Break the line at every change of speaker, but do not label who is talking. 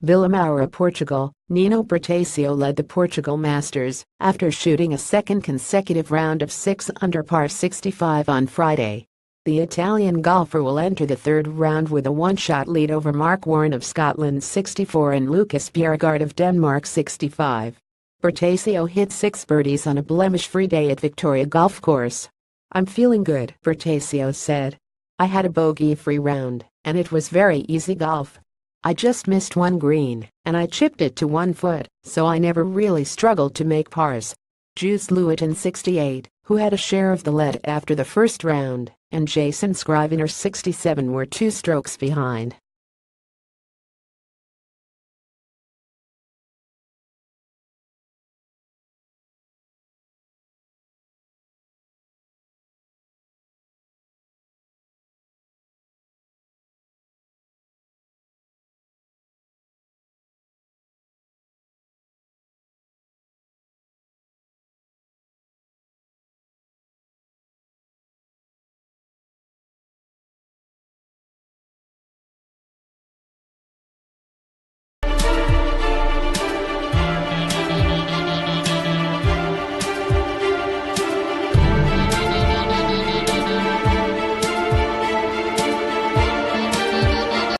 Vila Moura, Portugal, Nino Bertasio led the Portugal Masters after shooting a second consecutive round of 6 under par 65 on Friday. The Italian golfer will enter the third round with a one-shot lead over Mark Warren of Scotland 64 and Lucas Bjergard of Denmark 65. Bertasio hit six birdies on a blemish-free day at Victoria Golf Course. I'm feeling good, Bertasio said. I had a bogey-free round, and it was very easy golf. I just missed one green, and I chipped it to one foot, so I never really struggled to make pars. Juice in 68, who had a share of the lead after the first round, and Jason Scrivener 67 were two strokes behind.